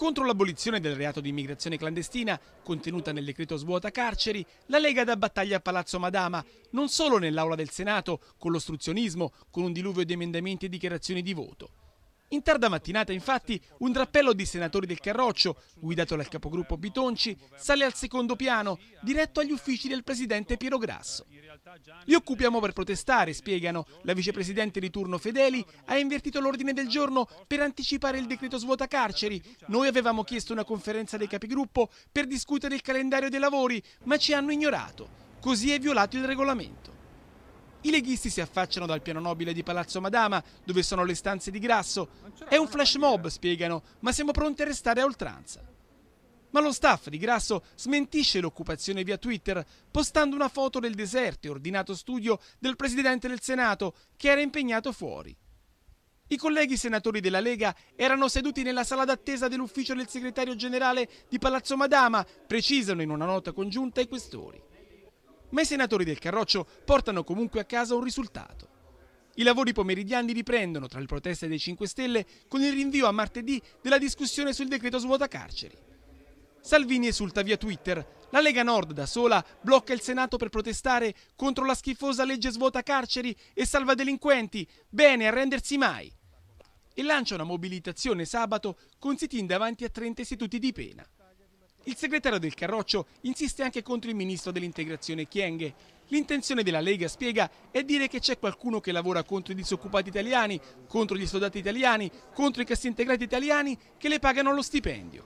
Contro l'abolizione del reato di immigrazione clandestina, contenuta nel decreto svuota carceri, la Lega da battaglia a Palazzo Madama, non solo nell'aula del Senato, con l'ostruzionismo, con un diluvio di emendamenti e dichiarazioni di voto. In tarda mattinata, infatti, un drappello di senatori del Carroccio, guidato dal capogruppo Bitonci, sale al secondo piano, diretto agli uffici del presidente Piero Grasso. Li occupiamo per protestare, spiegano. La vicepresidente di turno Fedeli ha invertito l'ordine del giorno per anticipare il decreto svuota carceri. Noi avevamo chiesto una conferenza dei capigruppo per discutere il calendario dei lavori, ma ci hanno ignorato. Così è violato il regolamento. I leghisti si affacciano dal piano nobile di Palazzo Madama, dove sono le stanze di Grasso. È un flash mob, spiegano, ma siamo pronti a restare a oltranza. Ma lo staff di Grasso smentisce l'occupazione via Twitter, postando una foto del deserto e ordinato studio del presidente del Senato, che era impegnato fuori. I colleghi senatori della Lega erano seduti nella sala d'attesa dell'ufficio del segretario generale di Palazzo Madama, precisano in una nota congiunta i questori ma i senatori del Carroccio portano comunque a casa un risultato. I lavori pomeridiani riprendono tra le proteste dei 5 Stelle con il rinvio a martedì della discussione sul decreto svuota carceri. Salvini esulta via Twitter. La Lega Nord da sola blocca il Senato per protestare contro la schifosa legge svuota carceri e salva delinquenti. Bene, arrendersi mai. E lancia una mobilitazione sabato con sit-in davanti a 30 istituti di pena. Il segretario del Carroccio insiste anche contro il ministro dell'integrazione Chienghe. L'intenzione della Lega, spiega, è dire che c'è qualcuno che lavora contro i disoccupati italiani, contro gli soldati italiani, contro i cassintegrati italiani che le pagano lo stipendio.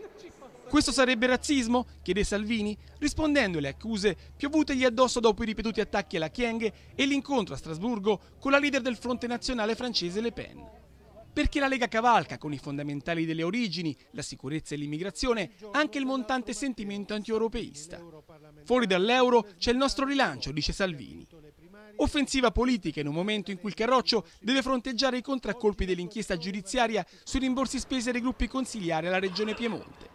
Questo sarebbe razzismo? chiede Salvini, rispondendo alle accuse piovutegli addosso dopo i ripetuti attacchi alla Chienghe e l'incontro a Strasburgo con la leader del fronte nazionale francese Le Pen. Perché la Lega cavalca, con i fondamentali delle origini, la sicurezza e l'immigrazione, anche il montante sentimento antieuropeista. Fuori dall'euro c'è il nostro rilancio, dice Salvini. Offensiva politica in un momento in cui il Carroccio deve fronteggiare i contraccolpi dell'inchiesta giudiziaria sui rimborsi spese dei gruppi consigliari alla Regione Piemonte.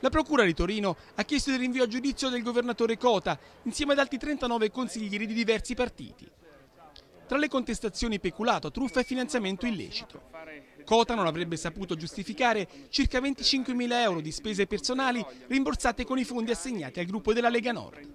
La Procura di Torino ha chiesto il rinvio a giudizio del governatore Cota insieme ad altri 39 consiglieri di diversi partiti. Tra le contestazioni peculato, truffa e finanziamento illecito. Cota non avrebbe saputo giustificare circa 25.000 euro di spese personali rimborsate con i fondi assegnati al gruppo della Lega Nord.